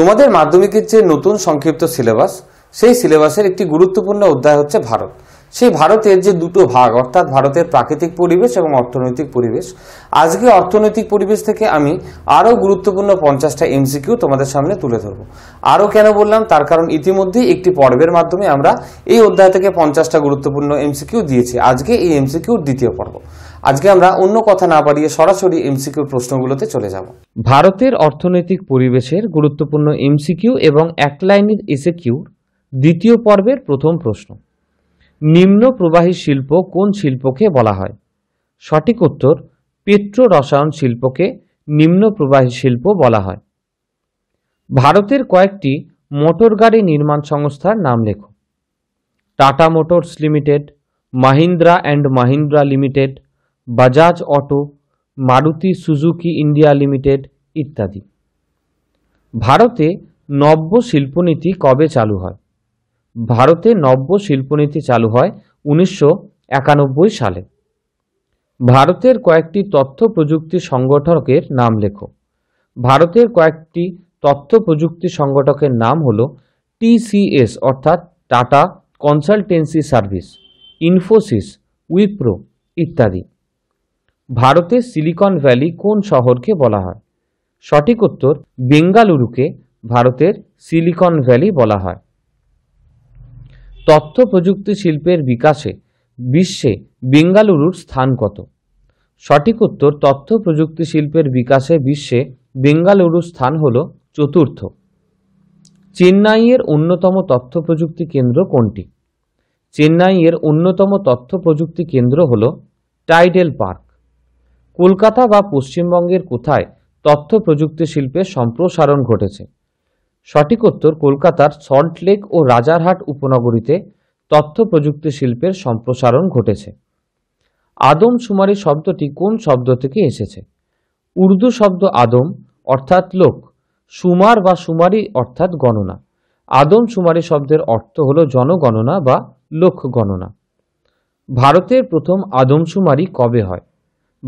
তোমাদের মাধ্যমিকের যে নতুন সংক্ষিপ্ত সিলেবাস সেই সিলেবাসের একটি গুরুত্বপূর্ণ অধ্যায় হচ্ছে ভারত সেই ভারতের যে দুটো ভাগ অর্থাৎ ভারতের প্রাকৃতিক পরিবেশ এবং অর্থনৈতিক পরিবেশ আজকে অর্থনৈতিক পরিবেশ থেকে আমি আরও গুরুত্বপূর্ণ পঞ্চাশটা এমসিকিউ তোমাদের সামনে তুলে ধরবো আরও কেন বললাম তার কারণ ইতিমধ্যেই একটি পর্বের মাধ্যমে আমরা এই অধ্যায় থেকে পঞ্চাশটা গুরুত্বপূর্ণ এমসিকিউ দিয়েছি আজকে এই এমসিকিউর দ্বিতীয় পর্ব আজকে আমরা অন্য কথা না বাড়িয়ে সরাসরি এমসিকিউ প্রশ্নগুলোতে চলে যাব ভারতের অর্থনৈতিক পরিবেশের গুরুত্বপূর্ণ এমসিকিউ এবং এক লাইনের এসএকিউ দ্বিতীয় পর্বের প্রথম প্রশ্ন নিম্ন প্রবাহী শিল্প কোন শিল্পকে বলা হয় সঠিক উত্তর পেট্রো রসায়ন শিল্পকে নিম্ন প্রবাহী শিল্প বলা হয় ভারতের কয়েকটি মোটর গাড়ি নির্মাণ সংস্থার নাম লেখো Tata Motors Limited Mahindra and Mahindra Limited Bajaj Auto Maruti Suzuki India Limited ইত্যাদি ভারতে নব্য শিল্পনীতি কবে চালু হয় ভারতে নব্য শিল্পনীতি চালু হয় উনিশশো সালে ভারতের কয়েকটি তথ্য প্রযুক্তি সংগঠকের নাম লেখো ভারতের কয়েকটি তথ্য প্রযুক্তি সংগঠকের নাম হল টিসিএস অর্থাৎ টাটা কনসালটেন্সি সার্ভিস ইনফোসিস উইপ্রো ইত্যাদি ভারতে সিলিকন ভ্যালি কোন শহরকে বলা হয় সঠিক উত্তর বেঙ্গালুরুকে ভারতের সিলিকন ভ্যালি বলা হয় তথ্য প্রযুক্তি শিল্পের বিকাশে বিশ্বে বেঙ্গালুরুর স্থান কত সঠিক উত্তর তথ্য প্রযুক্তি শিল্পের বিকাশে বিশ্বে বেঙ্গালুরুর স্থান হল চতুর্থ চেন্নাইয়ের অন্যতম তথ্য প্রযুক্তি কেন্দ্র কোনটি চেন্নাইয়ের অন্যতম তথ্য প্রযুক্তি কেন্দ্র হল টাইডেল পার্ক কলকাতা বা পশ্চিমবঙ্গের কোথায় তথ্য প্রযুক্তি শিল্পের সম্প্রসারণ ঘটেছে সঠিক উত্তর কলকাতার সল্টলেক ও রাজারহাট উপনগরীতে তথ্য প্রযুক্তি শিল্পের সম্প্রসারণ ঘটেছে আদম সুমারি শব্দটি কোন শব্দ থেকে এসেছে উর্দু শব্দ আদম অর্থাৎ লোক সুমার বা সুমারি অর্থাৎ গণনা আদম সুমারি শব্দের অর্থ হল জনগণনা বা লোক গণনা ভারতের প্রথম আদমশুমারি কবে হয়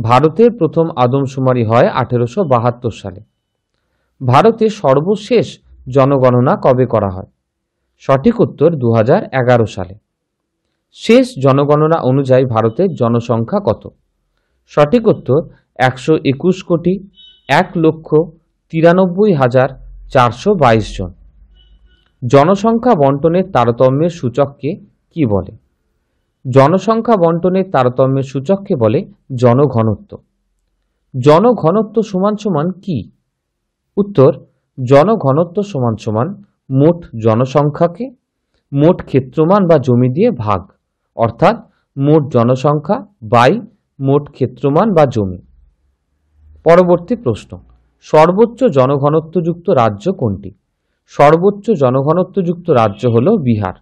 ভারতের প্রথম আদমশুমারি হয় আঠেরোশো বাহাত্তর সালে ভারতে সর্বশেষ জনগণনা কবে করা হয় সঠিক উত্তর দু সালে শেষ জনগণনা অনুযায়ী ভারতের জনসংখ্যা কত সঠিক উত্তর একশো একুশ কোটি এক লক্ষ তিরানব্বই হাজার চারশো বাইশ জন জনসংখ্যা বন্টনের তারতম্যের সূচককে কি বলে জনসংখ্যা বন্টনের তারতম্যের সূচককে বলে জনঘনত্ব জনঘনত্ব সমান সমান কি উত্তর জনঘনত্ব সমান সমান মোট জনসংখ্যাকে মোট ক্ষেত্রমান বা জমি দিয়ে ভাগ অর্থাৎ মোট জনসংখ্যা বাই মোট ক্ষেত্রমান বা জমি পরবর্তী প্রশ্ন সর্বোচ্চ জনঘনত্বযুক্ত রাজ্য কোনটি সর্বোচ্চ জনঘনত্বযুক্ত রাজ্য হল বিহার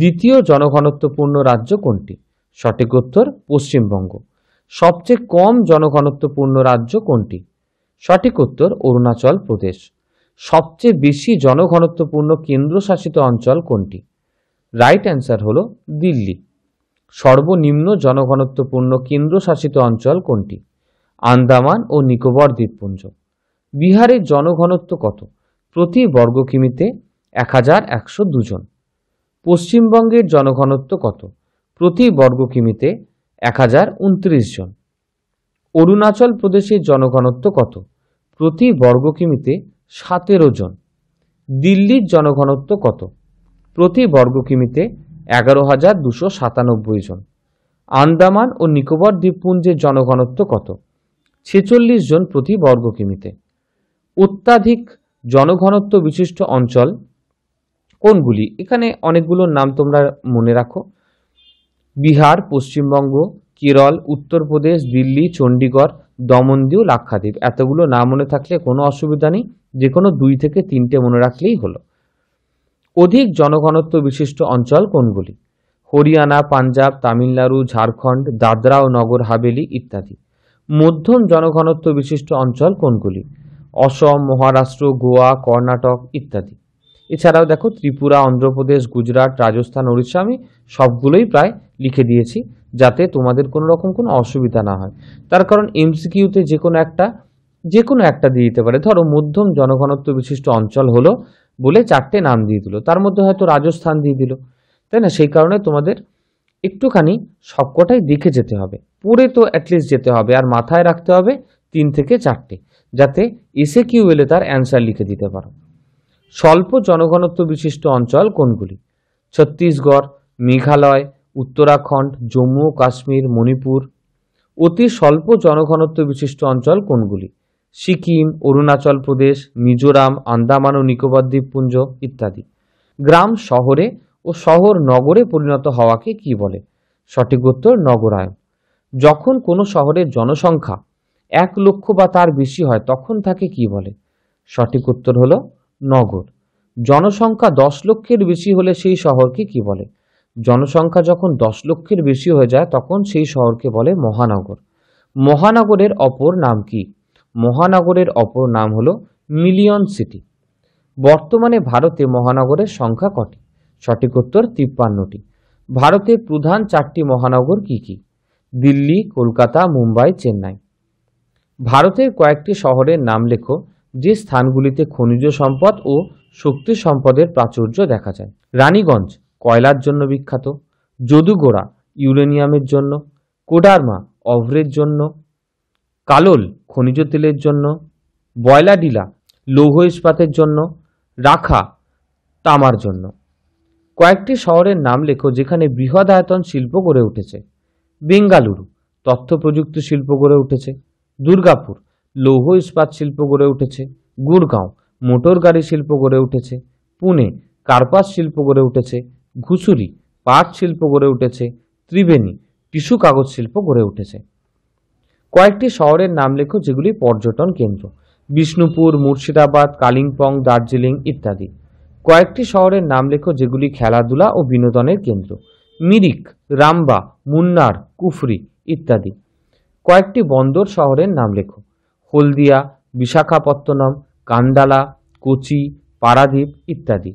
দ্বিতীয় জনঘনত্বপূর্ণ রাজ্য কোনটি সঠিক উত্তর পশ্চিমবঙ্গ সবচেয়ে কম জনঘনত্বপূর্ণ রাজ্য কোনটি সঠিক উত্তর অরুণাচল প্রদেশ সবচেয়ে বেশি জনঘনত্বপূর্ণ কেন্দ্রশাসিত অঞ্চল কোনটি রাইট অ্যান্সার হল দিল্লি সর্বনিম্ন জনঘনত্বপূর্ণ কেন্দ্রশাসিত অঞ্চল কোনটি আন্দামান ও নিকোবর দ্বীপপুঞ্জ বিহারের জনঘনত্ব কত প্রতি বর্গ কিমিতে এক হাজার একশো দুজন পশ্চিমবঙ্গের জনঘনত্ব কত প্রতি বর্গ কিমিতে এক হাজার উনত্রিশ জন অরুণাচল প্রদেশের জনঘনত্ব কত প্রতি বর্গ কিমিতে সতেরো জন দিল্লির জনঘনত্ব কত প্রতি বর্গ কিমিতে এগারো হাজার দুশো সাতানব্বই জন আন্দামান ও নিকোবর দ্বীপপুঞ্জের জনঘনত্ব কত ছেচল্লিশ জন প্রতি বর্গ কিমিতে অত্যাধিক জনঘনত্ব বিশিষ্ট অঞ্চল কোনগুলি এখানে অনেকগুলোর নাম তোমরা মনে রাখো বিহার পশ্চিমবঙ্গ কেরল উত্তরপ্রদেশ দিল্লি চণ্ডীগড় দমন লাক্ষাদ্বীপ এতগুলো না মনে থাকলে কোনো অসুবিধা নেই যে কোনো দুই থেকে তিনটে মনে রাখলেই হলো অধিক জনঘনত্ব বিশিষ্ট অঞ্চল কোনগুলি হরিয়ানা পাঞ্জাব তামিলনাড়ু ঝাড়খণ্ড দাদরা ও নগর হাভেলি ইত্যাদি মধ্যম জনঘনত্ব বিশিষ্ট অঞ্চল কোনগুলি অসম মহারাষ্ট্র গোয়া কর্ণাটক ইত্যাদি এছাড়াও দেখো ত্রিপুরা অন্ধ্রপ্রদেশ গুজরাট রাজস্থান উড়িষ্যা আমি সবগুলোই প্রায় লিখে দিয়েছি যাতে তোমাদের কোনো রকম কোনো অসুবিধা না হয় তার কারণ এমসিকিউতে যে কোনো একটা যে কোনো একটা দিয়ে দিতে পারে ধরো মধ্যম জনঘনত্ব বিশিষ্ট অঞ্চল হলো বলে চারটে নাম দিয়ে দিল তার মধ্যে হয়তো রাজস্থান দিয়ে দিল তাই না সেই কারণে তোমাদের একটুখানি সবকটাই দেখে যেতে হবে পড়ে তো অ্যাটলিস্ট যেতে হবে আর মাথায় রাখতে হবে তিন থেকে চারটে যাতে এসে কিউ এলে তার অ্যান্সার লিখে দিতে পারো স্বল্প জনঘনত্ব বিশিষ্ট অঞ্চল কোনগুলি ছত্তিশগড় মেঘালয় উত্তরাখণ্ড জম্মু কাশ্মীর মণিপুর অতি স্বল্প জনঘনত্ব বিশিষ্ট অঞ্চল কোনগুলি সিকিম অরুণাচল প্রদেশ মিজোরাম আন্দামান ও নিকোবর দ্বীপপুঞ্জ ইত্যাদি গ্রাম শহরে ও শহর নগরে পরিণত হওয়াকে কি বলে সঠিক উত্তর নগরায়ন যখন কোনো শহরের জনসংখ্যা এক লক্ষ বা তার বেশি হয় তখন তাকে কি বলে সঠিক উত্তর হলো নগর জনসংখ্যা দশ লক্ষের বেশি হলে সেই শহরকে কি বলে জনসংখ্যা যখন দশ লক্ষের বেশি হয়ে যায় তখন সেই শহরকে বলে মহানগর মহানগরের অপর নাম কি মহানগরের অপর নাম হলো মিলিয়ন সিটি বর্তমানে ভারতে মহানগরের সংখ্যা কটি সঠিক উত্তর তিপ্পান্নটি ভারতের প্রধান চারটি মহানগর কি কি দিল্লি কলকাতা মুম্বাই চেন্নাই ভারতের কয়েকটি শহরের নাম লেখো যে স্থানগুলিতে খনিজ সম্পদ ও শক্তি সম্পদের প্রাচুর্য দেখা যায় রানীগঞ্জ কয়লার জন্য বিখ্যাত যদুগোড়া ইউরেনিয়ামের জন্য কোডারমা অভ্রের জন্য কালোল খনিজ তেলের জন্য বয়লাডিলা লৌহ ইস্পাতের জন্য রাখা তামার জন্য কয়েকটি শহরের নাম লেখো যেখানে বৃহদায়তন শিল্প গড়ে উঠেছে বেঙ্গালুরু তথ্য প্রযুক্তি শিল্প গড়ে উঠেছে দুর্গাপুর লৌহ ইস্পাত শিল্প গড়ে উঠেছে গুড়গাঁও মোটর গাড়ি শিল্প গড়ে উঠেছে পুনে কার্পাস শিল্প গড়ে উঠেছে ঘুসুরি পাট শিল্প গড়ে উঠেছে ত্রিবেণী টিস্যু কাগজ শিল্প গড়ে উঠেছে কয়েকটি শহরের নাম লেখো যেগুলি পর্যটন কেন্দ্র বিষ্ণুপুর মুর্শিদাবাদ কালিম্পং দার্জিলিং ইত্যাদি কয়েকটি শহরের নাম লেখো যেগুলি খেলাধুলা ও বিনোদনের কেন্দ্র মিরিক রামবা মুন্নার কুফরি ইত্যাদি কয়েকটি বন্দর শহরের নাম লেখো হলদিয়া বিশাখাপত্তনম কান্দালা কোচি পারাদ্বীপ ইত্যাদি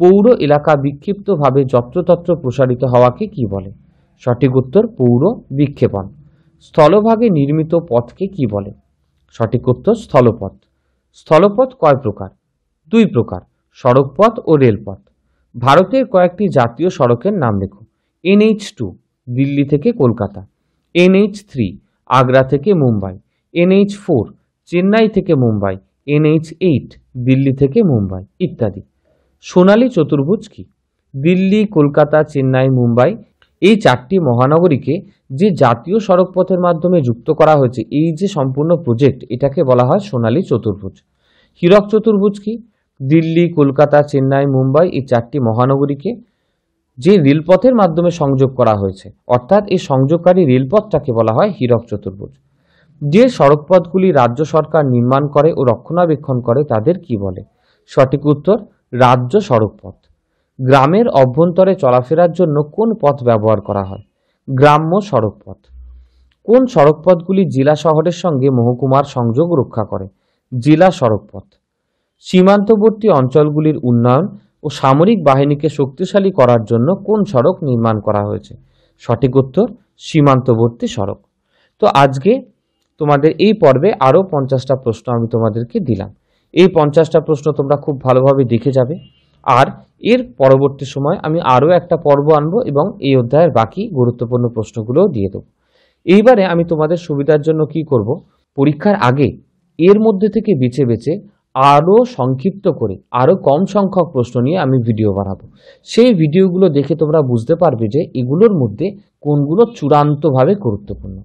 পৌর এলাকা বিক্ষিপ্তভাবে যত্রতত্র প্রসারিত হওয়াকে কি বলে সঠিক উত্তর পৌর বিক্ষেপণ স্থলভাগে নির্মিত পথকে কি বলে সঠিক উত্তর স্থলপথ স্থলপথ কয় প্রকার দুই প্রকার সড়কপথ ও রেলপথ ভারতের কয়েকটি জাতীয় সড়কের নাম লেখো এনএইচ টু দিল্লি থেকে কলকাতা এনএইচ থ্রি আগ্রা থেকে মুম্বাই এনএইচ ফোর চেন্নাই থেকে মুম্বাই এনএইচ এইট দিল্লি থেকে মুম্বাই ইত্যাদি সোনালী চতুর্ভুজ কি দিল্লি কলকাতা চেন্নাই মুম্বাই এই চারটি মহানগরীকে যে জাতীয় সড়কপথের মাধ্যমে যুক্ত করা হয়েছে এই যে সম্পূর্ণ প্রজেক্ট এটাকে বলা হয় সোনালী চতুর্ভুজ হীরক চতুর্ভুজ কি দিল্লি কলকাতা চেন্নাই মুম্বাই এই চারটি মহানগরীকে যে রেলপথের মাধ্যমে সংযোগ করা হয়েছে অর্থাৎ এই সংযোগকারী রেলপথটাকে বলা হয় হীরক চতুর্ভুজ যে সড়কপথগুলি রাজ্য সরকার নির্মাণ করে ও রক্ষণাবেক্ষণ করে তাদের কি বলে সঠিক উত্তর রাজ্য সড়কপথ গ্রামের অভ্যন্তরে চলাফেরার জন্য কোন পথ ব্যবহার করা হয় গ্রাম্য সড়কপথ কোন সড়কপথগুলি জেলা শহরের সঙ্গে মহকুমার সংযোগ রক্ষা করে জেলা সড়কপথ সীমান্তবর্তী অঞ্চলগুলির উন্নয়ন ও সামরিক বাহিনীকে শক্তিশালী করার জন্য কোন সড়ক নির্মাণ করা হয়েছে সঠিক উত্তর সীমান্তবর্তী সড়ক তো আজকে তোমাদের এই পর্বে আরও পঞ্চাশটা প্রশ্ন আমি তোমাদেরকে দিলাম এই পঞ্চাশটা প্রশ্ন তোমরা খুব ভালোভাবে দেখে যাবে আর এর পরবর্তী সময় আমি আরও একটা পর্ব আনবো এবং এই অধ্যায়ের বাকি গুরুত্বপূর্ণ প্রশ্নগুলোও দিয়ে দেবো এইবারে আমি তোমাদের সুবিধার জন্য কি করব পরীক্ষার আগে এর মধ্যে থেকে বেছে বেছে আরও সংক্ষিপ্ত করে আরও কম সংখ্যক প্রশ্ন নিয়ে আমি ভিডিও বানাবো সেই ভিডিওগুলো দেখে তোমরা বুঝতে পারবে যে এগুলোর মধ্যে কোনগুলো চূড়ান্তভাবে গুরুত্বপূর্ণ